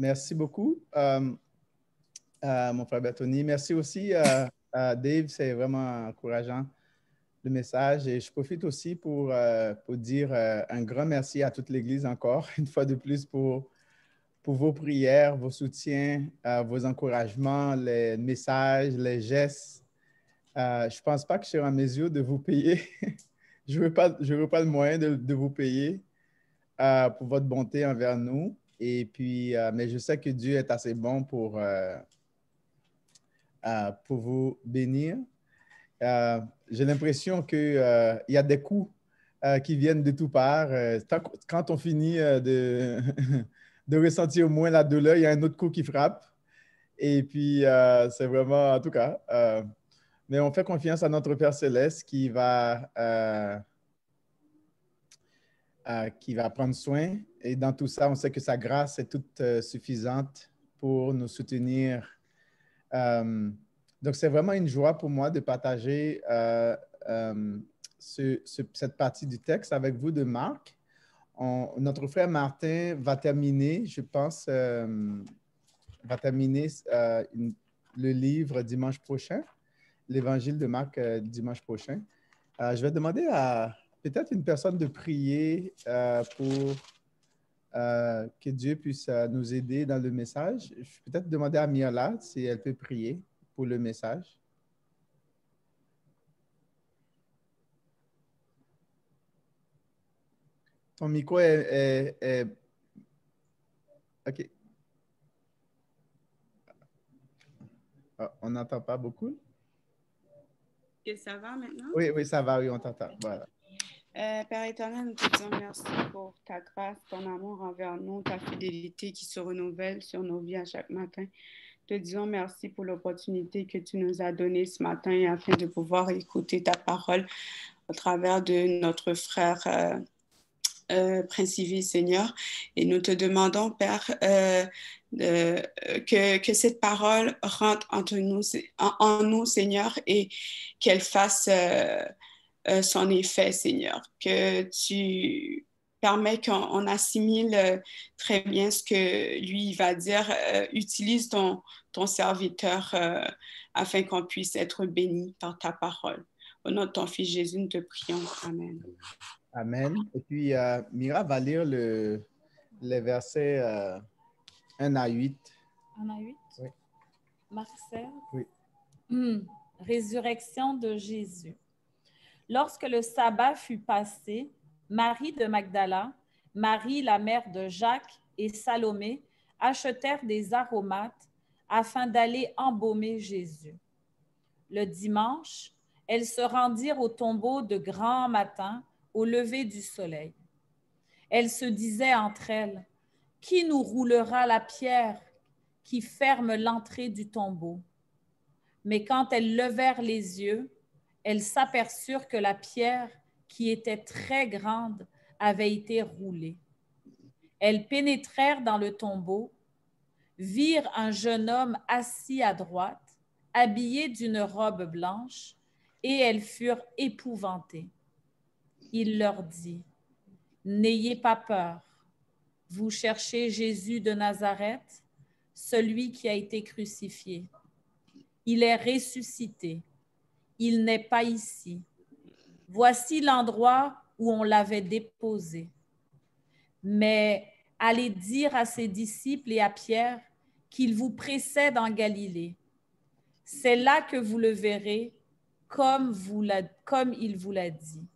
Merci beaucoup, euh, euh, mon frère Bertoni. Merci aussi, euh, à Dave. C'est vraiment encourageant le message. Et je profite aussi pour, pour dire un grand merci à toute l'Église encore, une fois de plus, pour, pour vos prières, vos soutiens, vos encouragements, les messages, les gestes. je ne pense pas que je serai en mesure de vous payer. je ne pas, veux pas le moyen de vous payer pour votre bonté envers nous. Et puis, euh, mais je sais que Dieu est assez bon pour, euh, euh, pour vous bénir. J'ai l'impression qu'il y a des coups qui viennent de tout part. Quand on finit de, de ressentir au moins la douleur, il y a un autre coup qui frappe. Et puis, c'est vraiment, en tout cas, mais on fait confiance à notre Père Céleste qui va euh, qui va prendre soin. Et dans tout ça, on sait que sa grâce est toute euh, suffisante pour nous soutenir. Euh, donc, c'est vraiment une joie pour moi de partager cette partie du texte avec vous de Marc. notre frère Martin va terminer, je pense, va terminer le livre dimanche prochain, l'évangile de Marc dimanche prochain. je vais demander à peut-être une personne de prier euh, pour euh, que Dieu puisse euh, nous aider dans le message. Je vais peut-être demander à Miola si elle peut prier pour le message. Ton micro est, OK. Ah, on n'entend pas beaucoup. Que ça va maintenant? Oui, oui, ça va, oui, on t'entend. Voilà. Euh, Père éternel, nous te disons merci pour ta grâce, ton amour envers nous, ta fidélité qui se renouvelle sur nos vies à chaque matin. Te disons merci pour l'opportunité que tu nous as donnée ce matin afin de pouvoir écouter ta parole au travers de notre frère euh, euh Prince Seigneur. Et nous te demandons, Père, euh, que, cette parole rentre entre nous, en nous, Seigneur, et qu'elle fasse son euh, effet, Seigneur, que tu permets qu'on assimile euh, très bien ce que lui va dire. Euh, utilise ton, ton serviteur afin qu'on puisse être béni par ta parole. Au nom de ton Fils Jésus, nous te prions. Amen. Amen. Et puis, Mira va lire le, les versets 1 à 8. 1 à 8? Oui. Marcel? Oui. Hum. Résurrection de Jésus. Lorsque le sabbat fut passé, Marie de Magdala, Marie la mère de Jacques et Salomé achetèrent des aromates afin d'aller embaumer Jésus. Le dimanche, elles se rendirent au tombeau de grand matin au lever du soleil. Elles se disaient entre elles, Qui nous roulera la pierre qui ferme l'entrée du tombeau? Mais quand elles levèrent les yeux, elles s'aperçurent que la pierre, qui était très grande, avait été roulée. Elles pénétrèrent dans le tombeau, virent un jeune homme assis à droite, habillé d'une robe blanche, et elles furent épouvantées. Il leur dit, N'ayez pas peur, vous cherchez Jésus de Nazareth, celui qui a été crucifié. Il est ressuscité il n'est pas ici. Voici l'endroit où on l'avait déposé. Mais allez dire à ses disciples et à Pierre qu'il vous précède en Galilée. C'est là que vous le verrez comme, vous comme il vous l'a dit.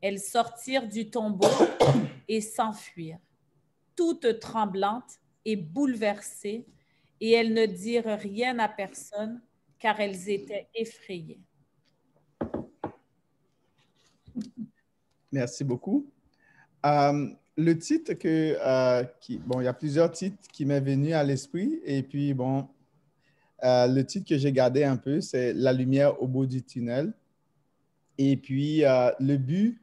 Elles sortirent du tombeau et s'enfuirent, toutes tremblantes et bouleversées, et elles ne dirent rien à personne car elles étaient effrayées. Merci beaucoup. Euh, le titre que, euh, bon, il y a plusieurs titres qui m'est venu à l'esprit et puis bon, euh, le titre que j'ai gardé un peu, c'est La lumière au bout du tunnel. Et puis le but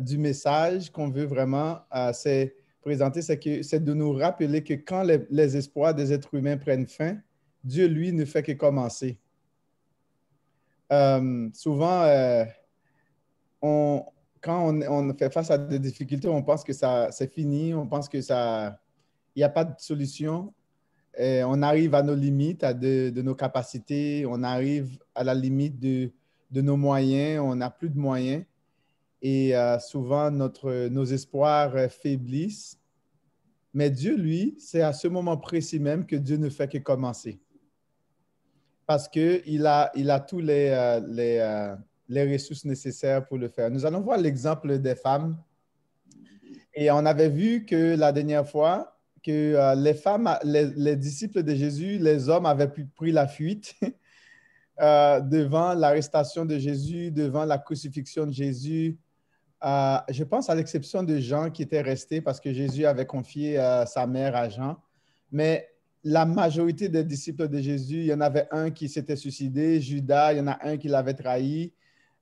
du message qu'on veut vraiment, c'est présenter, c'est de nous rappeler que quand les espoirs des êtres humains prennent fin, Dieu, lui, ne fait que commencer. Euh, souvent, euh, quand on, fait face à des difficultés, on pense que ça, c'est fini, on pense que ça, il n'y a pas de solution. on arrive à nos limites, à de, nos capacités, on arrive à la limite de, nos moyens, on n'a plus de moyens. Et euh, souvent, notre, nos espoirs faiblissent. Mais Dieu, lui, c'est à ce moment précis même que Dieu ne fait que commencer parce qu'il a, il a tous les, euh, les, euh, les, ressources nécessaires pour le faire. Nous allons voir l'exemple des femmes. Et on avait vu que la dernière fois, que euh, les femmes, les, les, disciples de Jésus, les hommes avaient pris la fuite devant l'arrestation de Jésus, devant la crucifixion de Jésus. je pense à l'exception de Jean qui était resté parce que Jésus avait confié sa mère à Jean. Mais la majorité des disciples de Jésus, il y en avait un qui s'était suicidé, Judas, il y en a un qui l'avait trahi,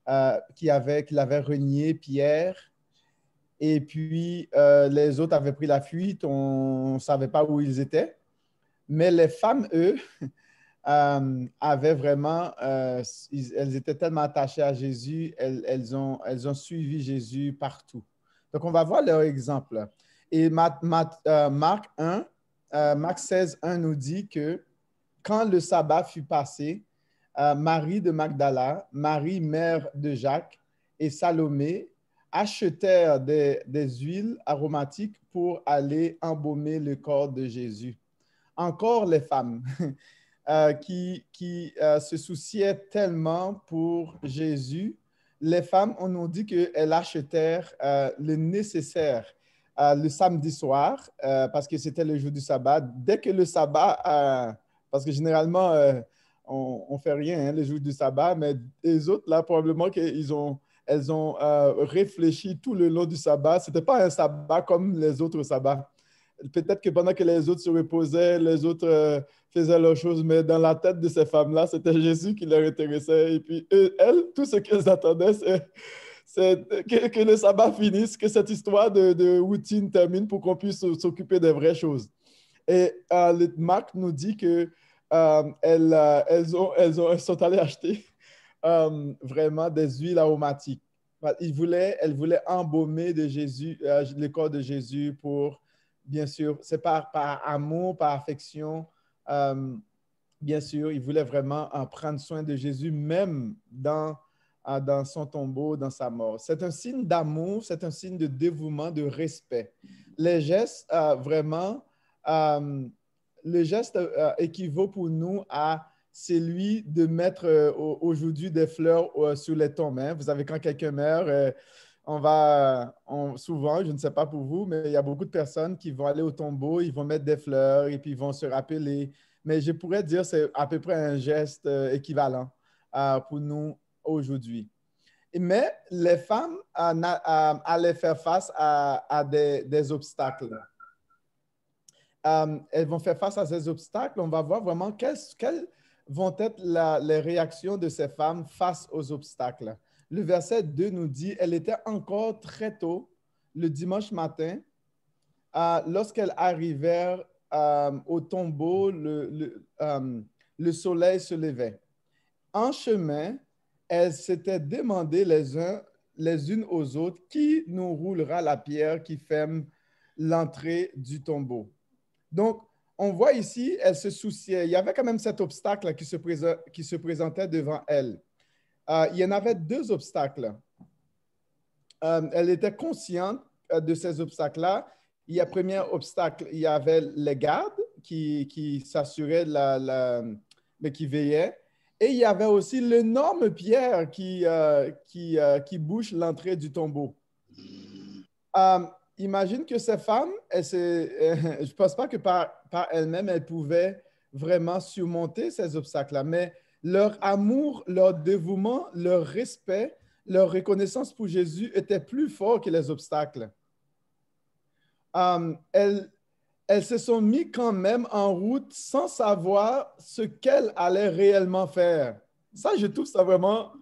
euh, qui, avait, l'avait renié, Pierre. Et puis, euh, les autres avaient pris la fuite, on ne savait pas où ils étaient. Mais les femmes, eux, euh, avaient vraiment, elles étaient tellement attachées à Jésus, elles, ont, elles ont suivi Jésus partout. Donc, on va voir leur exemple. Et Marc 1, euh, 16, 1 nous dit que quand le sabbat fut passé, euh, Marie de Magdala, Marie mère de Jacques et Salomé achetèrent des, huiles aromatiques pour aller embaumer le corps de Jésus. Encore les femmes. Euh, qui, euh, se souciaient tellement pour Jésus, les femmes, on nous dit qu'elles achetèrent le nécessaire. Euh, le samedi soir euh, parce que c'était le jour du sabbat. Dès que le sabbat, euh, parce que généralement, on, ne fait rien hein, le jour du sabbat, mais les autres, là, probablement qu'ils ont, elles ont réfléchi tout le long du sabbat. Ce n'était pas un sabbat comme les autres sabbats. Peut-être que pendant que les autres se reposaient, les autres faisaient leurs choses, mais dans la tête de ces femmes-là, c'était Jésus qui leur intéressait. Et puis, elles, tout ce qu'elles attendaient, c'est que, que, le sabbat finisse, que cette histoire de, routine termine pour qu'on puisse s'occuper des vraies choses. Et euh, Marc nous dit que euh, euh, elles, ont, elles, ont, sont allées acheter vraiment des huiles aromatiques. Bah, il voulait, elles voulaient embaumer de Jésus, le corps de Jésus pour, bien sûr, c'est par, par amour, par affection bien sûr, ils voulait vraiment en prendre soin de Jésus, même dans dans son tombeau, dans sa mort. C'est un signe d'amour, c'est un signe de dévouement, de respect. Les gestes, euh, vraiment, euh, le geste euh, équivaut pour nous à celui de mettre aujourd'hui des fleurs sur les tombes. Hein. Vous savez, quand quelqu'un meurt, on va souvent, je ne sais pas pour vous, mais il y a beaucoup de personnes qui vont aller au tombeau, ils vont mettre des fleurs et puis ils vont se rappeler. Mais je pourrais dire c'est à peu près un geste équivalent pour nous aujourd'hui. Mais les femmes allaient faire face à, des, obstacles. Euh, elles vont faire face à ces obstacles. On va voir vraiment quelles, vont être les réactions de ces femmes face aux obstacles. Le verset 2 nous dit, elle était encore très tôt le dimanche matin euh, lorsqu'elles arrivèrent euh, au tombeau, le, le soleil se levait. En chemin, elles s'étaient demandé les, uns, les unes aux autres qui nous roulera la pierre qui ferme l'entrée du tombeau. Donc, on voit ici, elle se souciait. Il y avait quand même cet obstacle qui se, présentait devant elle. Euh, il y en avait deux obstacles. Euh, elle était consciente euh, de ces obstacles-là. Il y a premier obstacle, il y avait les gardes qui, qui s'assuraient, mais qui veillaient. Et il y avait aussi l'énorme pierre qui, euh, qui, euh, qui, bouche l'entrée du tombeau. Euh, imagine que ces femmes, je ne pense pas que par, par elles-mêmes, elles pouvaient vraiment surmonter ces obstacles-là, mais leur amour, leur dévouement, leur respect, leur reconnaissance pour Jésus était plus fort que les obstacles. elles, elles se sont mises quand même en route sans savoir ce qu'elles allaient réellement faire. Ça, je trouve ça vraiment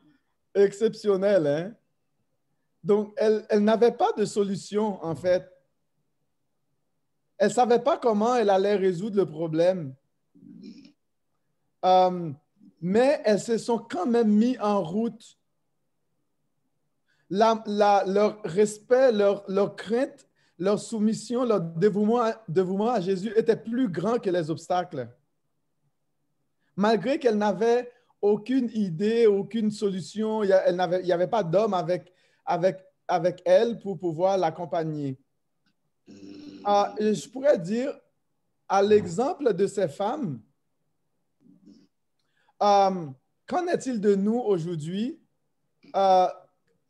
exceptionnel. Hein? Donc, elles, n'avaient pas de solution, en fait. Elles ne savaient pas comment elles allaient résoudre le problème. Euh, mais elles se sont quand même mises en route. la, leur respect, leur, leur crainte leur soumission, leur dévouement, à Jésus était plus grand que les obstacles. Malgré qu'elle n'avait aucune idée, aucune solution, il n'y avait pas d'homme avec, avec, avec elle pour pouvoir l'accompagner. Ah, je pourrais dire, à l'exemple de ces femmes, euh, qu'en est-il de nous aujourd'hui? Euh,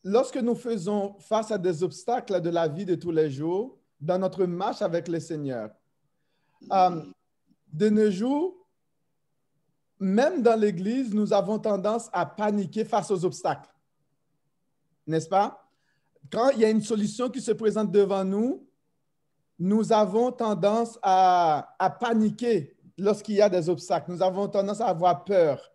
lorsque nous faisons face à des obstacles de la vie de tous les jours, dans notre marche avec le Seigneur, euh, de nos jours, même dans l'Église, nous avons tendance à paniquer face aux obstacles. N'est-ce pas? Quand il y a une solution qui se présente devant nous, nous avons tendance à paniquer lorsqu'il y a des obstacles. Nous avons tendance à avoir peur.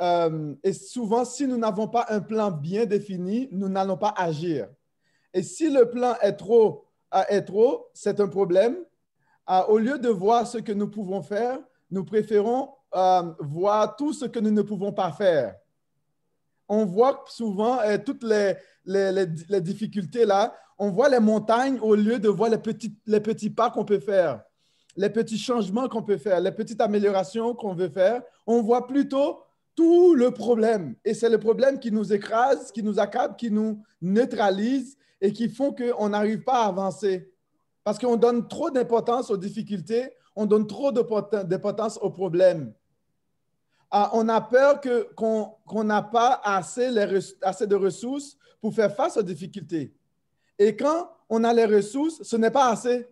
Euh, et souvent, si nous n'avons pas un plan bien défini, nous n'allons pas agir. Et si le plan est trop, euh, est trop c'est un problème. Euh, au lieu de voir ce que nous pouvons faire, nous préférons voir tout ce que nous ne pouvons pas faire. On voit souvent toutes les, les, difficultés là. On voit les montagnes au lieu de voir les les petits pas qu'on peut faire, les petits changements qu'on peut faire, les petites améliorations qu'on veut faire. On voit plutôt tout le problème. Et c'est le problème qui nous écrase, qui nous accable, qui nous neutralise et qui font qu'on n'arrive pas à avancer. Parce qu'on donne trop d'importance aux difficultés, on donne trop d'importance aux problèmes. Ah, on a peur qu'on n'a pas assez, les, assez de ressources pour faire face aux difficultés. Et quand on a les ressources, ce n'est pas assez.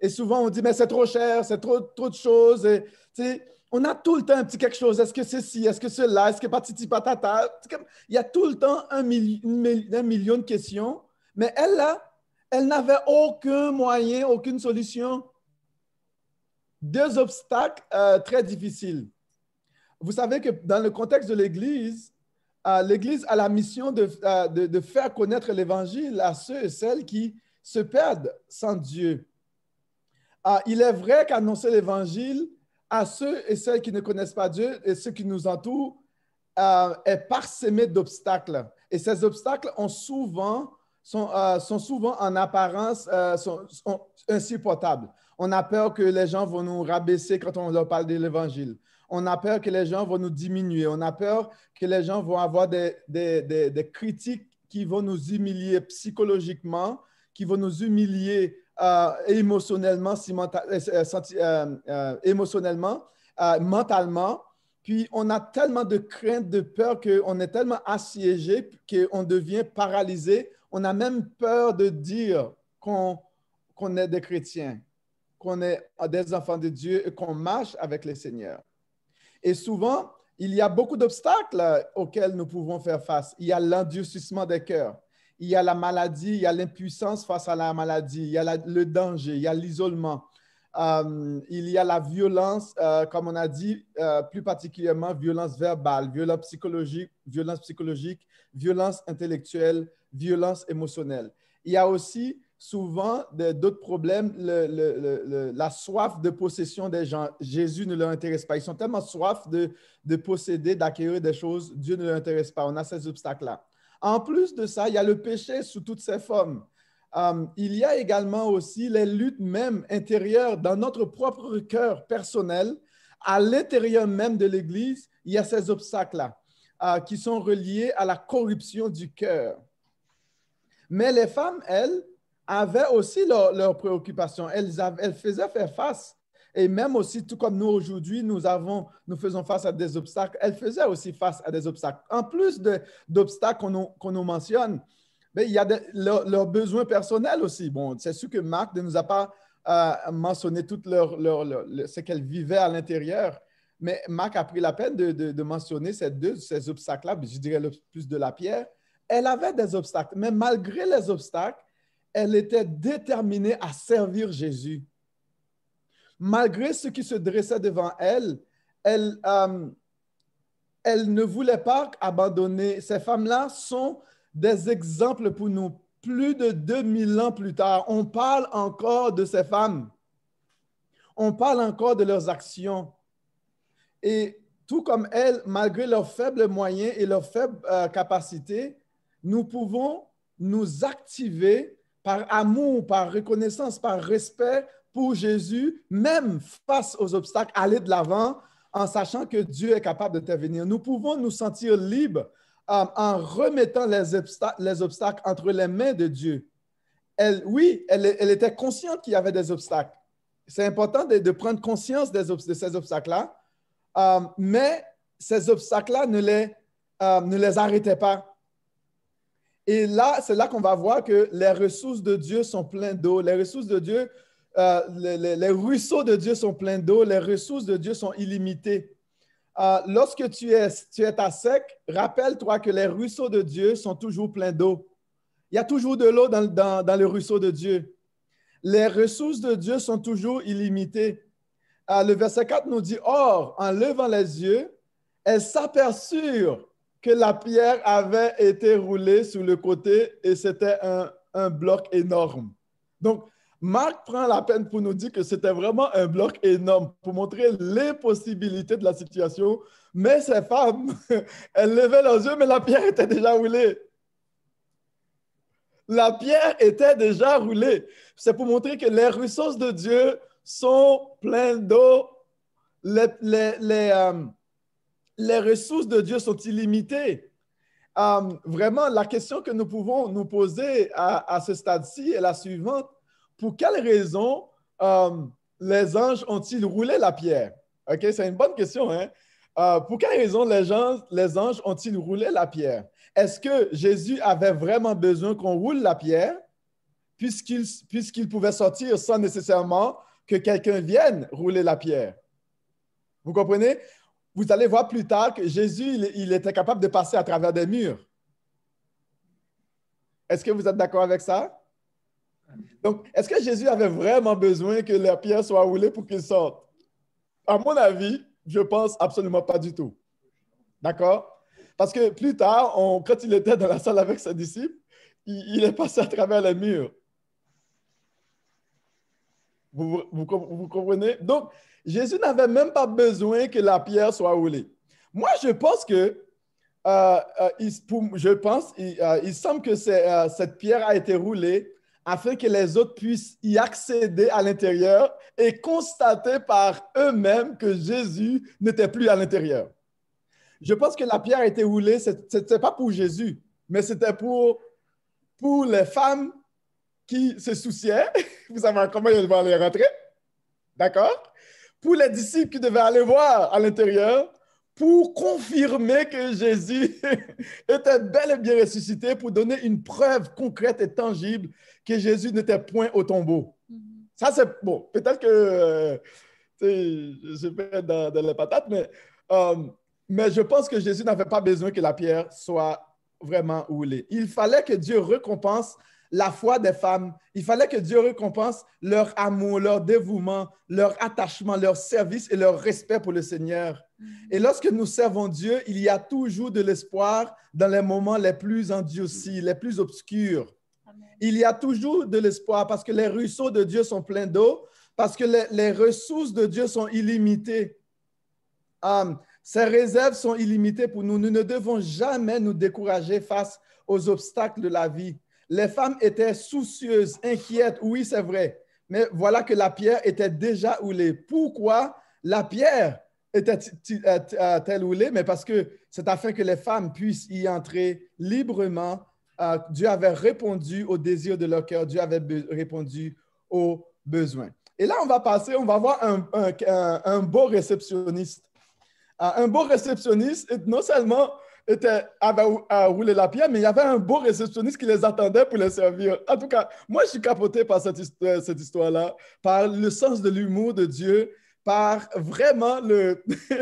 Et souvent, on dit, mais c'est trop cher, c'est trop, trop de choses. Et, on a tout le temps un petit quelque chose. Est-ce que ceci, est-ce que cela, est-ce que patiti patata? Il y a tout le temps un, million, de questions. Mais elle, là, elle n'avait aucun moyen, aucune solution. Deux obstacles euh, très difficiles. Vous savez que dans le contexte de l'Église, euh, l'Église a la mission euh, de, de faire connaître l'Évangile à ceux et celles qui se perdent sans Dieu. Ah, il est vrai qu'annoncer l'Évangile, à ceux et celles qui ne connaissent pas Dieu et ceux qui nous entourent euh, est parsemé d'obstacles. Et ces obstacles euh, sont, souvent en apparence euh, insupportables. On a peur que les gens vont nous rabaisser quand on leur parle de l'Évangile. On a peur que les gens vont nous diminuer. On a peur que les gens vont avoir des critiques qui vont nous humilier psychologiquement, qui vont nous humilier euh, émotionnellement, euh, euh, émotionnellement mentalement. Puis on a tellement de crainte, de peur qu'on est tellement assiégé qu'on devient paralysé. On a même peur de dire qu'on est des chrétiens, qu'on est des enfants de Dieu et qu'on marche avec le Seigneur. Et souvent, il y a beaucoup d'obstacles auxquels nous pouvons faire face. Il y a l'endurcissement des cœurs il y a la maladie, il y a l'impuissance face à la maladie, il y a le danger, il y a l'isolement, euh, il y a la violence, euh, comme on a dit, euh, plus particulièrement violence verbale, violence psychologique, violence psychologique, violence intellectuelle, violence émotionnelle. Il y a aussi souvent d'autres problèmes, la soif de possession des gens. Jésus ne leur intéresse pas. Ils sont tellement soif de, de posséder, d'acquérir des choses. Dieu ne leur intéresse pas. On a ces obstacles-là. En plus de ça, il y a le péché sous toutes ses formes. Euh, il y a également aussi les luttes même intérieures dans notre propre cœur personnel. À l'intérieur même de l'Église, il y a ces obstacles-là euh, qui sont reliés à la corruption du cœur. Mais les femmes, elles, avaient aussi leurs préoccupations. Elles, elles, faisaient faire face et même aussi, tout comme nous aujourd'hui, nous avons, nous faisons face à des obstacles. Elle faisait aussi face à des obstacles. En plus d'obstacles qu'on nous, mentionne, mais ben, il y a leurs besoins personnels aussi. Bon, c'est sûr que Marc ne nous a pas euh, mentionné tout ce qu'elle vivait à l'intérieur. Mais Marc a pris la peine de, mentionner ces deux, ces obstacles-là, je dirais le plus de la pierre. Elle avait des obstacles, mais malgré les obstacles, elle était déterminée à servir Jésus malgré ce qui se dressait devant elle, euh, elle, ne voulait pas abandonner. Ces femmes-là sont des exemples pour nous. Plus de 2000 ans plus tard, on parle encore de ces femmes. On parle encore de leurs actions. Et tout comme elles, malgré leurs faibles moyens et leurs faibles euh, capacités, nous pouvons nous activer par amour, par reconnaissance, par respect pour Jésus, même face aux obstacles, aller de l'avant en sachant que Dieu est capable d'intervenir. Nous pouvons nous sentir libres euh, en remettant les, les, obstacles entre les mains de Dieu. Elle, oui, elle, était consciente qu'il y avait des obstacles. C'est important de, prendre conscience des de ces obstacles-là, euh, mais ces obstacles-là ne, les, euh, ne les arrêtaient pas. Et là, c'est là qu'on va voir que les ressources de Dieu sont pleines d'eau. Les ressources de Dieu euh, les, ruisseaux de Dieu sont pleins d'eau, les ressources de Dieu sont illimitées. Euh, lorsque tu es, tu es à sec, rappelle-toi que les ruisseaux de Dieu sont toujours pleins d'eau. Il y a toujours de l'eau dans, dans, dans, le ruisseau de Dieu. Les ressources de Dieu sont toujours illimitées. Euh, le verset 4 nous dit, Or, en levant les yeux, elles s'aperçurent que la pierre avait été roulée sur le côté et c'était un, un bloc énorme. Donc, Marc prend la peine pour nous dire que c'était vraiment un bloc énorme pour montrer les possibilités de la situation, mais ces femmes, elles levaient leurs yeux, mais la pierre était déjà roulée. La pierre était déjà roulée. C'est pour montrer que les ressources de Dieu sont pleines d'eau. Les, les, euh, ressources de Dieu sont illimitées. Euh, vraiment, la question que nous pouvons nous poser à ce stade-ci est la suivante pour quelle raison euh, les anges ont-ils roulé la pierre? OK, c'est une bonne question. Hein? Euh, pour quelle raison les, les anges ont-ils roulé la pierre? Est-ce que Jésus avait vraiment besoin qu'on roule la pierre puisqu'il pouvait sortir sans nécessairement que quelqu'un vienne rouler la pierre? Vous comprenez? Vous allez voir plus tard que Jésus, il était capable de passer à travers des murs. Est-ce que vous êtes d'accord avec ça? Donc, est-ce que Jésus avait vraiment besoin que la pierre soit roulée pour qu'il sorte? À mon avis, je pense absolument pas du tout. D'accord? Parce que plus tard, quand il était dans la salle avec ses disciples, il, est passé à travers les murs. Vous, comprenez? Donc, Jésus n'avait même pas besoin que la pierre soit roulée. Moi, je pense que, euh, euh, je pense, il euh, semble que cette pierre a été roulée afin que les autres puissent y accéder à l'intérieur et constater par eux-mêmes que Jésus n'était plus à l'intérieur. Je pense que la pierre a été roulée, ce n'était pas pour Jésus, mais c'était pour, pour les femmes qui se souciaient. Vous savez comment ils devaient aller rentrer? D'accord? Pour les disciples qui devaient aller voir à l'intérieur pour confirmer que Jésus était bel et bien ressuscité, pour donner une preuve concrète et tangible que Jésus n'était point au tombeau. Mhm. Ça, c'est bon. Peut-être que euh, je vais dans, dans les patates, euh, mais, je pense que Jésus n'avait pas besoin que la pierre soit vraiment roulée. Il fallait que Dieu récompense la foi des femmes. Il fallait que Dieu récompense leur amour, leur dévouement, leur attachement, leur service et leur respect pour le Seigneur. Et mhm. lorsque nous servons Dieu, il y a toujours de l'espoir dans les moments les plus endurcis, mhm. les plus obscurs. Il y a toujours de l'espoir parce que les ruisseaux de Dieu sont pleins d'eau, parce que les, ressources de Dieu sont illimitées. Ses ces réserves sont illimitées pour nous. Nous ne devons jamais nous décourager face aux obstacles de la vie. Les femmes étaient soucieuses, inquiètes, oui, c'est vrai. Mais voilà que la pierre était déjà oulée. Pourquoi la pierre était-elle euh, euh, oulée Mais parce que c'est afin que les femmes puissent y entrer librement. Euh, Dieu avait répondu au désir de leur cœur. Dieu avait répondu aux besoins. Et là, on va passer, on va voir un, un, beau réceptionniste. un beau réceptionniste, non seulement était, à rouler la pierre, mais il y avait un beau réceptionniste qui les attendait pour les servir. En tout cas, moi, je suis capoté par cette, euh, cette histoire-là, par le sens de l'humour de Dieu, par vraiment le,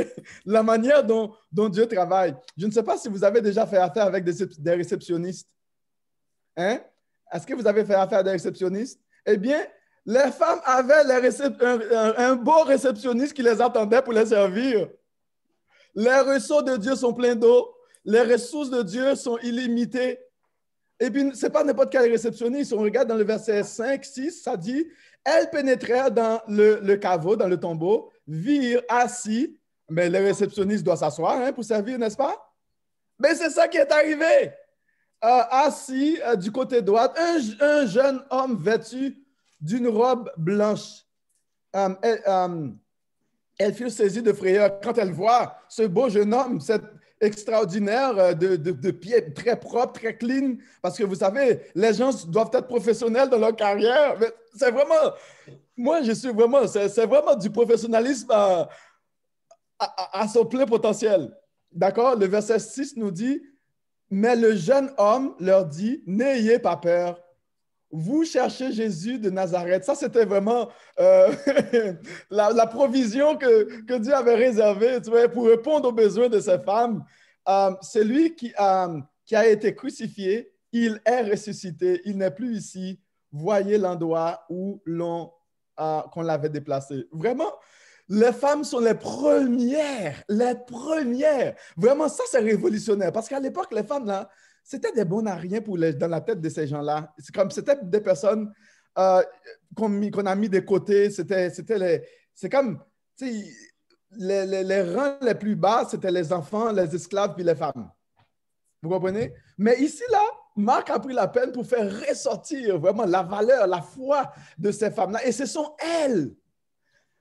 la manière dont, dont, Dieu travaille. Je ne sais pas si vous avez déjà fait affaire avec des, des réceptionnistes. Hein? Est-ce que vous avez fait affaire à des réceptionnistes? Eh bien, les femmes avaient un, beau réceptionniste qui les attendait pour les servir. Les ruisseaux de Dieu sont pleins d'eau les ressources de Dieu sont illimitées. Et puis, ce n'est pas n'importe quel réceptionniste. On regarde dans le verset 5, 6, ça dit Elles pénétrèrent dans le, caveau, dans le tombeau, virent assis. Mais le réceptionniste doit s'asseoir hein, pour servir, n'est-ce pas Mais c'est ça qui est arrivé. Euh, assis euh, du côté droit, un, jeune homme vêtu d'une robe blanche. Euh, elle, fut elles furent saisies de frayeur quand elle voit ce beau jeune homme, cette extraordinaire euh, de, de, pieds très propres, très clean. Parce que vous savez, les gens doivent être professionnels dans leur carrière. C'est vraiment, moi, je suis vraiment, c'est vraiment du professionnalisme à, à son plein potentiel. D'accord? Le verset 6 nous dit, mais le jeune homme leur dit, n'ayez pas peur vous cherchez Jésus de Nazareth. Ça, c'était vraiment euh, la, provision que, Dieu avait réservée pour répondre aux besoins de ces femmes. Euh, c'est lui euh, qui, a été crucifié. Il est ressuscité. Il n'est plus ici. Voyez l'endroit où l'on qu'on l'avait déplacé. Vraiment, les femmes sont les premières, les premières. Vraiment, ça, c'est révolutionnaire parce qu'à l'époque, les femmes, là, c'était des bons à rien pour les, dans la tête de ces gens-là. C'est comme c'était des personnes euh, qu'on a mis de côté. C'était les. C'est comme. Les, rangs les plus bas, c'était les enfants, les esclaves puis les femmes. Vous comprenez? Mais ici, là, Marc a pris la peine pour faire ressortir vraiment la valeur, la foi de ces femmes-là. Et ce sont elles,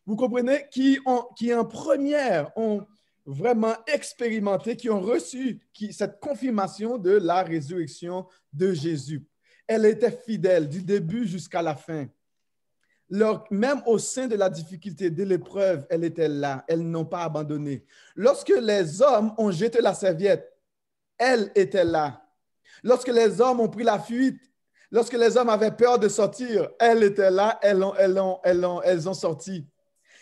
vous comprenez, qui, ont, qui en première ont, vraiment expérimenté, qui ont reçu cette confirmation de la résurrection de Jésus. Elle était fidèle du début jusqu'à la fin. même au sein de la difficulté, de l'épreuve, elle était là. Elles n'ont pas abandonné. Lorsque les hommes ont jeté la serviette, elle était là. Lorsque les hommes ont pris la fuite, lorsque les hommes avaient peur de sortir, elle était là, elles ont, elles ont, elles ont, elles ont sorti.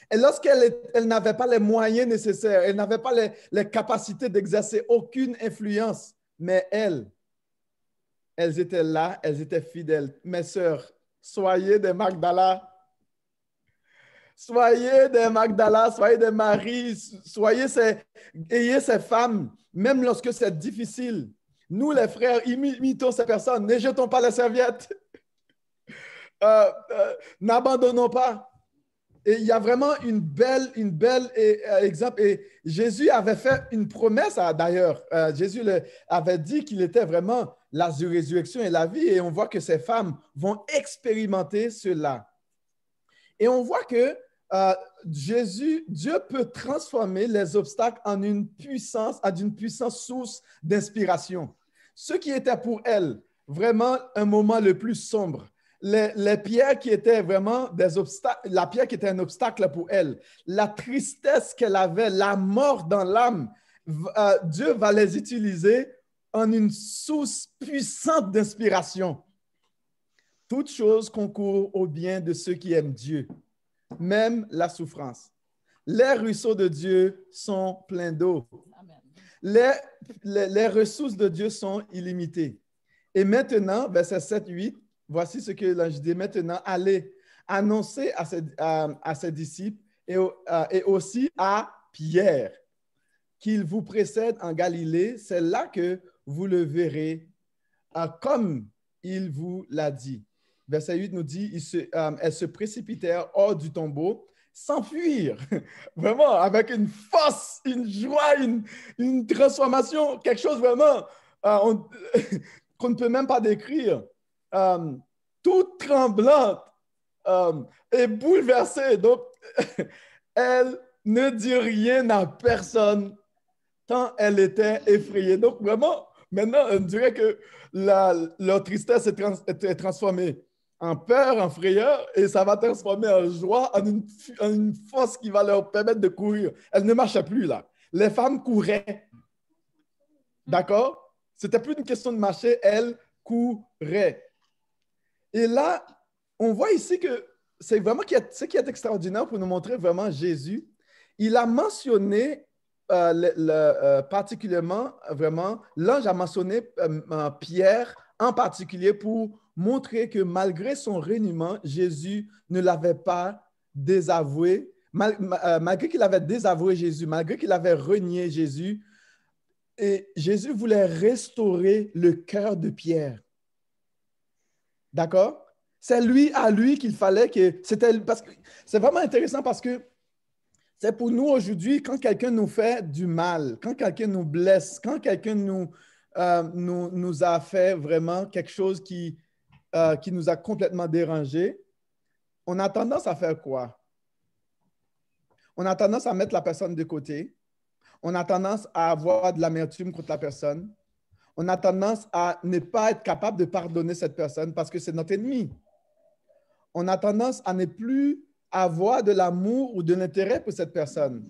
Et lorsqu'elle elle, n'avait pas les moyens nécessaires, elle n'avait pas les, les capacités d'exercer aucune influence, mais elles, elles étaient là, elles étaient fidèles. Mes sœurs, soyez des Magdala. Soyez des Magdala, soyez des Marie, soyez ces, ayez ces femmes, même lorsque c'est difficile. Nous, les frères, imitons ces personnes, ne jetons pas la serviette. Euh, euh, n'abandonnons pas. Et il y a vraiment une belle, une belle euh, exemple. Et Jésus avait fait une promesse, hein, d'ailleurs. Euh, Jésus avait dit qu'il était vraiment la résurrection et la vie. Et on voit que ces femmes vont expérimenter cela. Et on voit que euh, Jésus, Dieu peut transformer les obstacles en une puissance, à d'une puissance source d'inspiration. Ce qui était pour elles vraiment un moment le plus sombre, les pierres qui étaient vraiment des obstacles, la pierre qui était un obstacle pour elle, la tristesse qu'elle avait, la mort dans l'âme, euh, Dieu va les utiliser en une source puissante d'inspiration. Toute chose concourt au bien de ceux qui aiment Dieu, même la souffrance. Les ruisseaux de Dieu sont pleins d'eau. Les, les, les ressources de Dieu sont illimitées. Et maintenant, verset 7-8, Voici ce que l'ange dit maintenant, allez, annoncer à ses, disciples euh, et, aussi à Pierre qu'il vous précède en Galilée, c'est là que vous le verrez euh, comme il vous l'a dit. Verset 8 nous dit, se, euh, elles se précipitèrent hors du tombeau, s'enfuirent, vraiment, avec une force, une joie, une, transformation, quelque chose vraiment qu'on ne peut même pas décrire. Euh, toute tremblante euh, et bouleversée. Donc, elle ne dit rien à personne tant elle était effrayée. Donc, vraiment, maintenant, on dirait que leur tristesse est, transformée en peur, en frayeur, et ça va transformer en joie, en une, en une force qui va leur permettre de courir. Elle ne marchait plus là. Les femmes couraient. D'accord C'était plus une question de marcher, elles couraient. Et là, on voit ici que c'est vraiment ce qui est extraordinaire pour nous montrer vraiment Jésus. Il a mentionné euh, euh, particulièrement, vraiment, l'ange a mentionné euh, Pierre en particulier pour montrer que malgré son reniement, Jésus ne l'avait pas désavoué. malgré qu'il avait désavoué Jésus, malgré qu'il avait renié Jésus, et Jésus voulait restaurer le cœur de Pierre. D'accord? C'est lui à lui qu'il fallait que. C'était parce que c'est vraiment intéressant parce que c'est pour nous aujourd'hui, quand quelqu'un nous fait du mal, quand quelqu'un nous blesse, quand quelqu'un nous, euh, nous, a fait vraiment quelque chose qui, euh, qui nous a complètement dérangé, on a tendance à faire quoi? On a tendance à mettre la personne de côté. On a tendance à avoir de l'amertume contre la personne on a tendance à ne pas être capable de pardonner cette personne parce que c'est notre ennemi. On a tendance à ne plus avoir de l'amour ou de l'intérêt pour cette personne.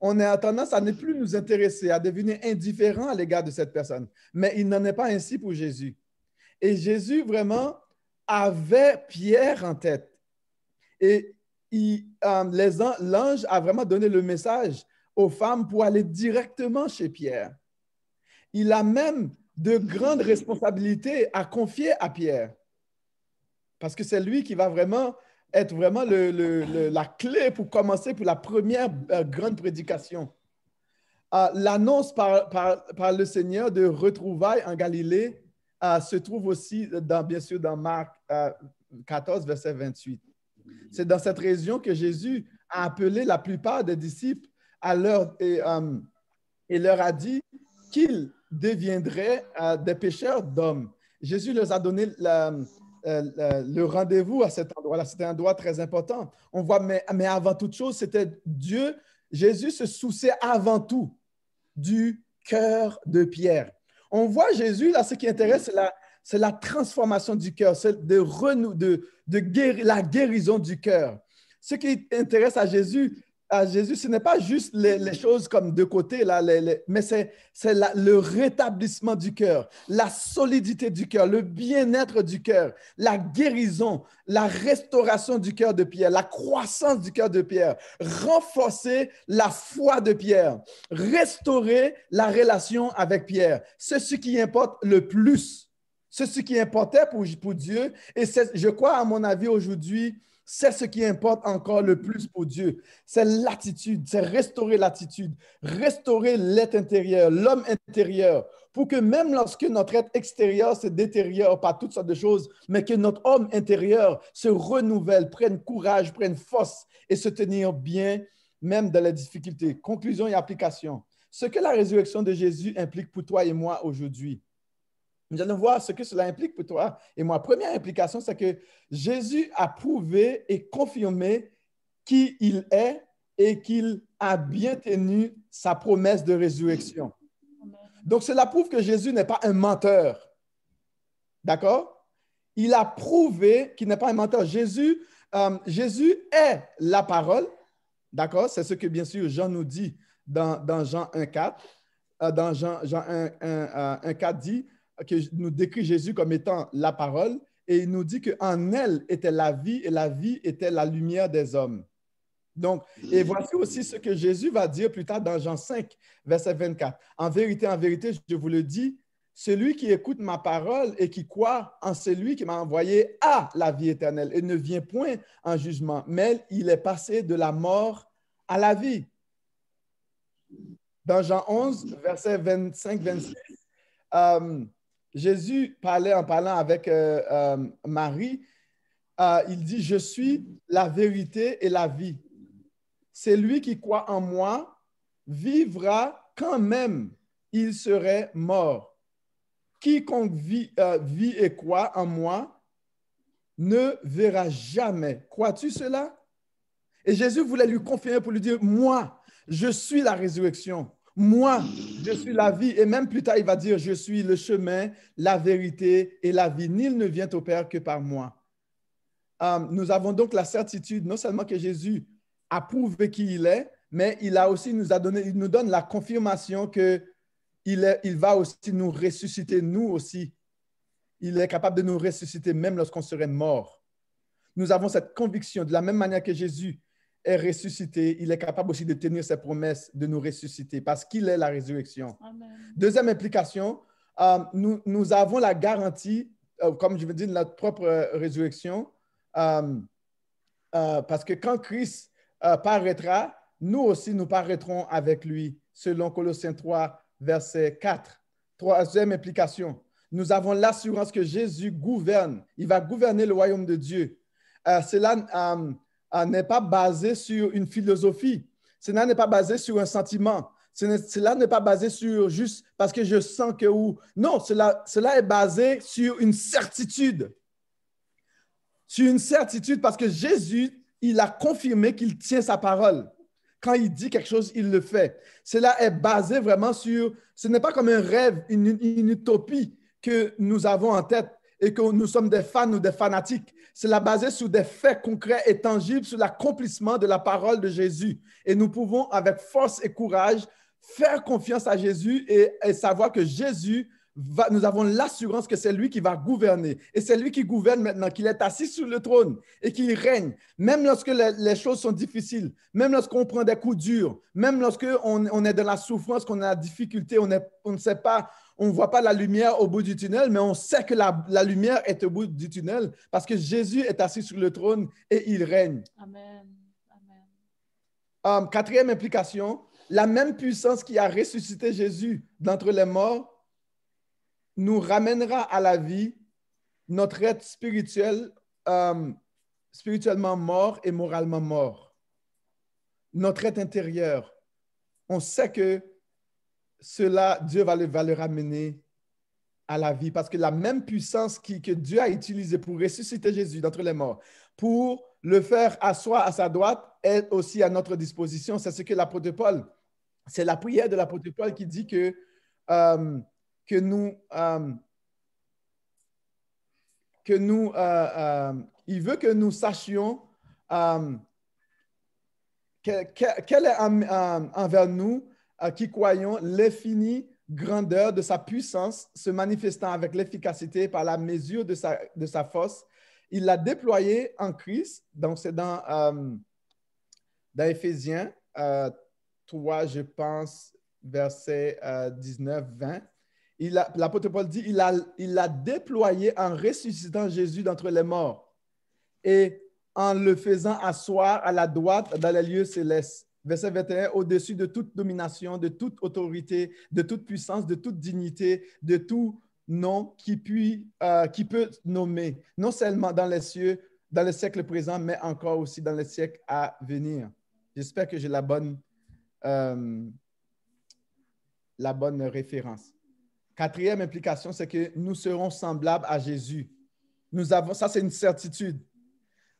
On a tendance à ne plus nous intéresser, à devenir indifférent à l'égard de cette personne. Mais il n'en est pas ainsi pour Jésus. Et Jésus vraiment avait Pierre en tête. Et euh, l'ange a vraiment donné le message aux femmes pour aller directement chez Pierre il a même de grandes responsabilités à confier à Pierre. Parce que c'est lui qui va vraiment être vraiment la clé pour commencer pour la première euh, grande prédication. Euh, l'annonce par, par, le Seigneur de retrouvailles en Galilée euh, se trouve aussi, dans, bien sûr, dans Marc 14, verset 28. C'est dans cette région que Jésus a appelé la plupart des disciples à leur, et, et leur a dit qu'ils deviendraient euh, des pécheurs d'hommes. Jésus leur a donné euh, le rendez-vous à cet endroit-là. C'était un endroit très important. On voit, mais, avant toute chose, c'était Dieu. Jésus se souciait avant tout du cœur de Pierre. On voit Jésus, là, ce qui intéresse, c'est la, la transformation du cœur, c'est de, de, de la guérison du cœur. Ce qui intéresse à Jésus, à Jésus, ce n'est pas juste les, choses comme de côté, là, mais c'est le rétablissement du cœur, la solidité du cœur, le bien-être du cœur, la guérison, la restauration du cœur de Pierre, la croissance du cœur de Pierre, renforcer la foi de Pierre, restaurer la relation avec Pierre. C'est ce qui importe le plus. C'est ce qui importait pour, pour Dieu. Et je crois, à mon avis, aujourd'hui, c'est ce qui importe encore le plus pour Dieu. C'est l'attitude, c'est restaurer l'attitude, restaurer l'être intérieur, l'homme intérieur, pour que même lorsque notre être extérieur se détériore par toutes sortes de choses, mais que notre homme intérieur se renouvelle, prenne courage, prenne force et se tenir bien, même dans les difficultés. Conclusion et application. Ce que la résurrection de Jésus implique pour toi et moi aujourd'hui, nous allons voir ce que cela implique pour toi et moi. Première implication, c'est que Jésus a prouvé et confirmé qui il est et qu'il a bien tenu sa promesse de résurrection. Donc, cela prouve que Jésus n'est pas un menteur. D'accord? Il a prouvé qu'il n'est pas un menteur. Jésus, euh, Jésus est la parole. D'accord? C'est ce que, bien sûr, Jean nous dit dans, Jean 1,4. dans Jean, 1,4 euh, euh, dit que nous décrit Jésus comme étant la parole, et il nous dit qu'en elle était la vie, et la vie était la lumière des hommes. Donc, et voici aussi ce que Jésus va dire plus tard dans Jean 5, verset 24. En vérité, en vérité, je vous le dis, celui qui écoute ma parole et qui croit en celui qui m'a envoyé à la vie éternelle et ne vient point en jugement, mais il est passé de la mort à la vie. Dans Jean 11, verset 25-26, Jésus parlait en parlant avec euh, euh, Marie, euh, il dit, je suis la vérité et la vie. Celui qui croit en moi, vivra quand même, il serait mort. Quiconque vit, vit et croit en moi ne verra jamais. Crois-tu cela? Et Jésus voulait lui confirmer pour lui dire, moi, je suis la résurrection moi, je suis la vie. Et même plus tard, il va dire, je suis le chemin, la vérité et la vie. Nil ne vient au Père que par moi. Euh, nous avons donc la certitude, non seulement que Jésus a prouvé qui il est, mais il a aussi nous a donné, il nous donne la confirmation que il va aussi nous ressusciter, nous aussi. Il est capable de nous ressusciter même lorsqu'on serait mort. Nous avons cette conviction, de la même manière que Jésus est ressuscité, il est capable aussi de tenir ses promesses, de nous ressusciter, parce qu'il est la résurrection. Deuxième implication, euh, nous, avons la garantie, euh, comme je veux dire, de notre propre euh, résurrection, parce que quand Christ paraîtra, nous aussi nous paraîtrons avec lui, selon Colossiens 3, verset 4. Troisième implication, nous avons l'assurance que Jésus gouverne, il va gouverner le royaume de Dieu. cela n'est pas basé sur une philosophie. Cela n'est pas basé sur un sentiment. Cela n'est pas basé sur juste parce que je sens que ou. Non, cela, cela est basé sur une certitude. Sur une certitude parce que Jésus, il a confirmé qu'il tient sa parole. Quand il dit quelque chose, il le fait. Cela est basé vraiment sur. Ce n'est pas comme un rêve, une utopie que nous avons en tête et que nous sommes des fans ou des fanatiques. Cela basé sur des faits concrets et tangibles, sur l'accomplissement de la parole de Jésus. Et nous pouvons, avec force et courage, faire confiance à Jésus et, savoir que Jésus, nous avons l'assurance que c'est lui qui va gouverner. Et c'est lui qui gouverne maintenant, qu'il est assis sur le trône et qu'il règne, même lorsque les, choses sont difficiles, même lorsqu'on prend des coups durs, même lorsque on, est dans la souffrance, qu'on a la difficulté, on ne sait pas on ne voit pas la lumière au bout du tunnel, mais on sait que la, lumière est au bout du tunnel parce que Jésus est assis sur le trône et il règne. Amen. Euh, quatrième implication, la même puissance qui a ressuscité Jésus d'entre les morts nous ramènera à la vie notre être spirituel, euh, spirituellement mort et moralement mort. Notre être intérieur. On sait que cela, Dieu va le, va le, ramener à la vie parce que la même puissance qui, que Dieu a utilisée pour ressusciter Jésus d'entre les morts, pour le faire à soi, à sa droite, est aussi à notre disposition. C'est ce que l'apôtre Paul, c'est la prière de l'apôtre Paul qui dit que, euh, que nous, euh, que nous euh, il veut que nous sachions quelle est envers nous qui croyons l'infinie grandeur de sa puissance se manifestant avec l'efficacité par la mesure de sa, de sa force. Il l'a déployé en Christ, donc c'est dans, Ephésiens dans 3, euh, je pense, verset 19-20. Euh, l'apôtre Paul dit, il l'a il a déployé en ressuscitant Jésus d'entre les morts et en le faisant asseoir à la droite dans les lieux célestes verset 21, au-dessus de toute domination, de toute autorité, de toute puissance, de toute dignité, de tout nom qui, puis, euh, qui peut nommer, non seulement dans les cieux, dans le siècle présent, mais encore aussi dans les siècles à venir. J'espère que j'ai la bonne, euh, la bonne référence. Quatrième implication, c'est que nous serons semblables à Jésus. Nous avons, ça c'est une certitude.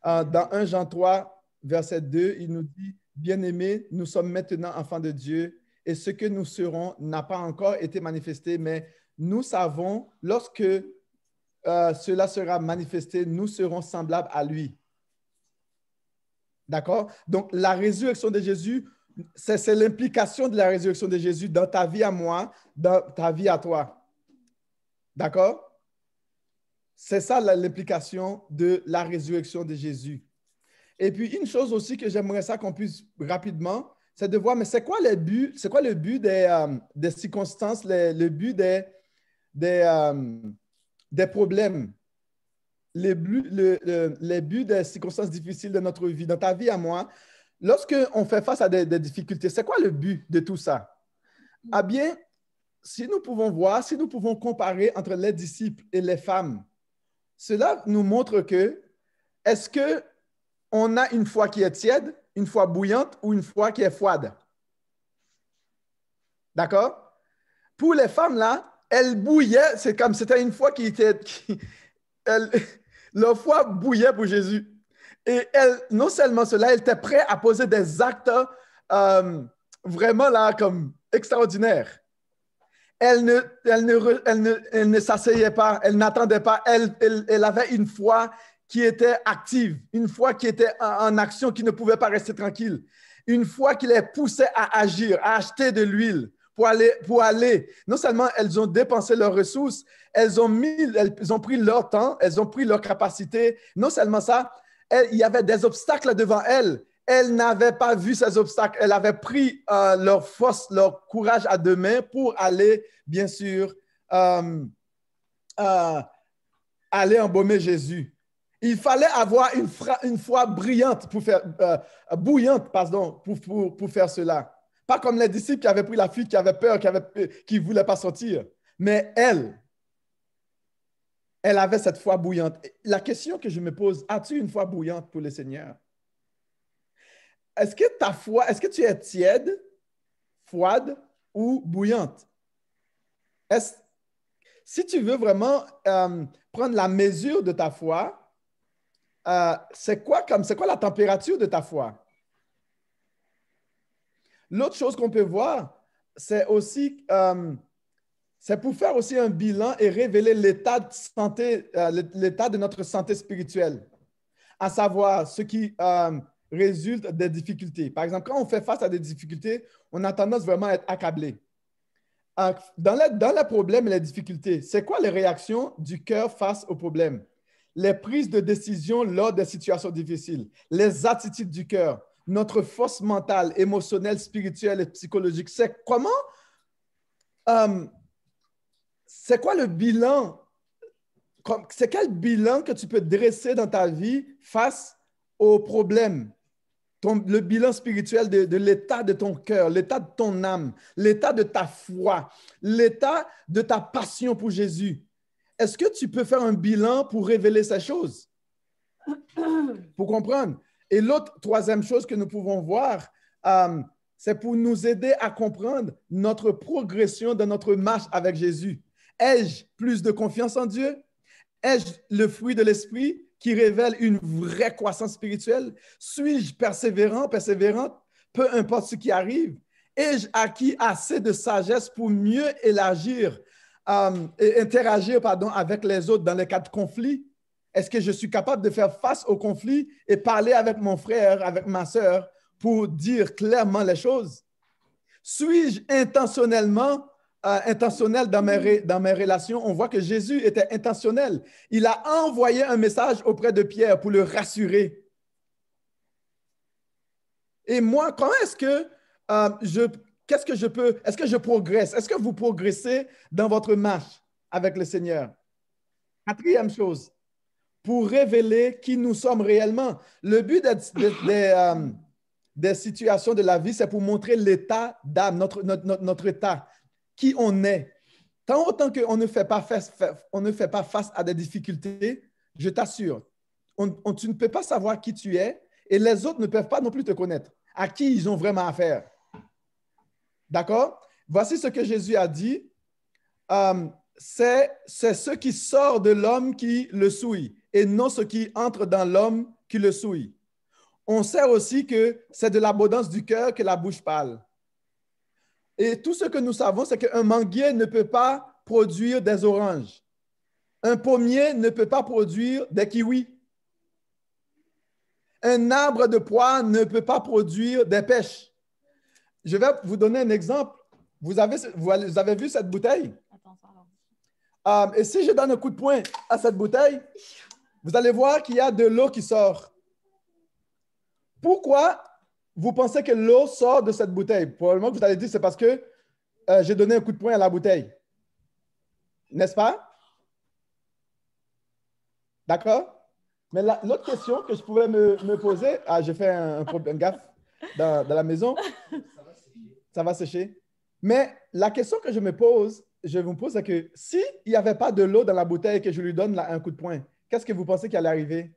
Euh, dans 1 Jean 3, verset 2, il nous dit, Bien-aimés, nous sommes maintenant enfants de Dieu et ce que nous serons n'a pas encore été manifesté, mais nous savons, lorsque euh, cela sera manifesté, nous serons semblables à lui. D'accord Donc, la résurrection de Jésus, c'est l'implication de la résurrection de Jésus dans ta vie à moi, dans ta vie à toi. D'accord C'est ça l'implication de la résurrection de Jésus. Et puis, une chose aussi que j'aimerais ça qu'on puisse rapidement, c'est de voir, mais c'est quoi le but, c'est quoi le but des, euh, des circonstances, le, but des, des, euh, des problèmes, les, le, le, les buts des circonstances difficiles de notre vie, dans ta vie à moi. on fait face à des, des difficultés, c'est quoi le but de tout ça? Mm. Ah bien, si nous pouvons voir, si nous pouvons comparer entre les disciples et les femmes, cela nous montre que est-ce que on a une foi qui est tiède, une foi bouillante ou une foi qui est froide. D'accord? Pour les femmes, là, elles bouillaient, c'est comme c'était une foi qui était. leur foi bouillait pour Jésus. Et elle, non seulement cela, elle était prête à poser des actes euh, vraiment là, comme extraordinaires. Elle ne, elle ne, s'asseyait pas, elle n'attendait pas, elle, elle, elle, avait une foi qui était active, une fois qui était en, action, qui ne pouvait pas rester tranquille, une fois qui les poussait à agir, à acheter de l'huile pour aller, pour aller. Non seulement elles ont dépensé leurs ressources, elles ont, elles ont pris leur temps, elles ont pris leur capacité. Non seulement ça, il y avait des obstacles devant elles. Elles n'avaient pas vu ces obstacles. Elles avaient pris euh, leur force, leur courage à deux mains pour aller, bien sûr, euh, euh, aller embaumer Jésus. Il fallait avoir une, foi brillante pour faire, euh, bouillante pardon, pour, pour, faire cela. Pas comme les disciples qui avaient pris la fuite, qui avaient peur, qui ne voulaient pas sortir. Mais elle, elle avait cette foi bouillante. La question que je me pose, as-tu une foi bouillante pour le Seigneur? Est-ce que ta foi, est-ce que tu es tiède, froide ou bouillante? Est si tu veux vraiment euh, prendre la mesure de ta foi, euh, c'est quoi comme c'est quoi la température de ta foi? L'autre chose qu'on peut voir, c'est aussi euh, c'est pour faire aussi un bilan et révéler l'état de santé, euh, l'état de notre santé spirituelle, à savoir ce qui résulte des difficultés. Par exemple, quand on fait face à des difficultés, on a tendance vraiment à être accablé. Dans dans les problèmes et les difficultés, c'est quoi les réactions du cœur face aux problèmes? les prises de décision lors des situations difficiles, les attitudes du cœur, notre force mentale, émotionnelle, spirituelle et psychologique. C'est comment, euh, c'est quoi le bilan, c'est quel bilan que tu peux dresser dans ta vie face aux problèmes, le bilan spirituel de l'état de ton cœur, l'état de ton âme, l'état de ta foi, l'état de ta passion pour Jésus est-ce que tu peux faire un bilan pour révéler ces choses? pour comprendre. Et l'autre troisième chose que nous pouvons voir, euh, c'est pour nous aider à comprendre notre progression dans notre marche avec Jésus. Ai-je plus de confiance en Dieu? Ai-je le fruit de l'esprit qui révèle une vraie croissance spirituelle? Suis-je persévérant, persévérante, peu importe ce qui arrive? Ai-je acquis assez de sagesse pour mieux élargir euh, et interagir pardon, avec les autres dans les cas de conflit? Est-ce que je suis capable de faire face au conflit et parler avec mon frère, avec ma soeur, pour dire clairement les choses? Suis-je intentionnellement euh, intentionnel dans mes, relations? On voit que Jésus était intentionnel. Il a envoyé un message auprès de Pierre pour le rassurer. Et moi, comment est-ce que euh, je qu'est-ce que je peux, est-ce que je progresse? Est-ce que vous progressez dans votre marche avec le Seigneur? Quatrième chose, pour révéler qui nous sommes réellement. Le but des, des, euh, situations de la vie, c'est pour montrer l'état d'âme, notre, notre, notre, état, qui on est. Tant autant qu'on ne, fait pas face, on ne fait pas face à des difficultés, je t'assure, tu ne peux pas savoir qui tu es et les autres ne peuvent pas non plus te connaître, à qui ils ont vraiment affaire. D'accord Voici ce que Jésus a dit. Euh, c'est ce qui sort de l'homme qui le souille et non ce qui entre dans l'homme qui le souille. On sait aussi que c'est de l'abondance du cœur que la bouche parle. Et tout ce que nous savons, c'est qu'un manguier ne peut pas produire des oranges. Un pommier ne peut pas produire des kiwis. Un arbre de poids ne peut pas produire des pêches je vais vous donner un exemple. Vous avez, vous avez vu cette bouteille? Euh, et si je donne un coup de poing à cette bouteille, vous allez voir qu'il y a de l'eau qui sort. Pourquoi vous pensez que l'eau sort de cette bouteille? Probablement que vous allez dire c'est parce que euh, j'ai donné un coup de poing à la bouteille. N'est-ce pas? D'accord? Mais l'autre question que je pouvais me, poser, ah, j'ai fait un, gaffe dans la maison, ça va sécher. Mais la question que je me pose, je vous pose, c'est que s'il n'y avait pas de l'eau dans la bouteille et que je lui donne un coup de poing, qu'est-ce que vous pensez qui allait arriver?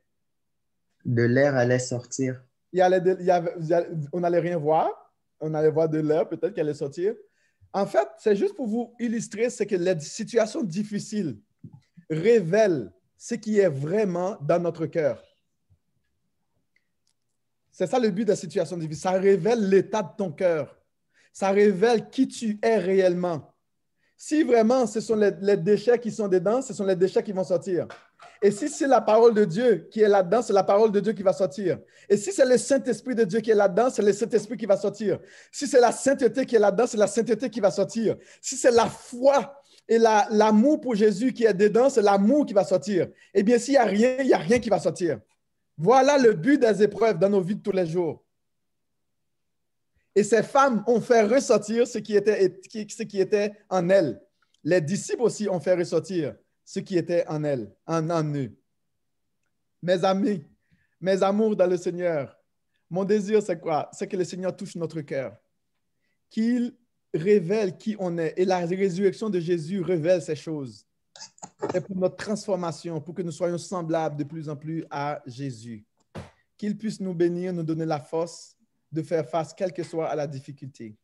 De l'air allait sortir. Il on n'allait rien voir. On allait voir de l'air, peut-être qu'elle allait sortir. En fait, c'est juste pour vous illustrer ce que les situations difficiles révèlent ce qui est vraiment dans notre cœur. C'est ça le but de la situation difficiles. Ça révèle l'état de ton cœur ça révèle qui tu es réellement. Si vraiment ce sont les, déchets qui sont dedans, ce sont les déchets qui vont sortir. Et si c'est la parole de Dieu qui est là-dedans, c'est la parole de Dieu qui va sortir. Et si c'est le Saint-Esprit de Dieu qui est là-dedans, c'est le Saint-Esprit qui va sortir. Si c'est la sainteté qui est là-dedans, c'est la sainteté qui va sortir. Si c'est la foi et l'amour pour Jésus qui est dedans, c'est l'amour qui va sortir. Eh bien, s'il n'y a rien, il n'y a rien qui va sortir. Voilà le but des épreuves dans nos vies de tous les jours. Et ces femmes ont fait ressortir ce qui était, ce qui était en elles. Les disciples aussi ont fait ressortir ce qui était en elles, en, en eux. Mes amis, mes amours dans le Seigneur, mon désir, c'est quoi? C'est que le Seigneur touche notre cœur, qu'il révèle qui on est. Et la résurrection de Jésus révèle ces choses. C'est pour notre transformation, pour que nous soyons semblables de plus en plus à Jésus. Qu'il puisse nous bénir, nous donner la force de faire face, quelle que soit à la difficulté.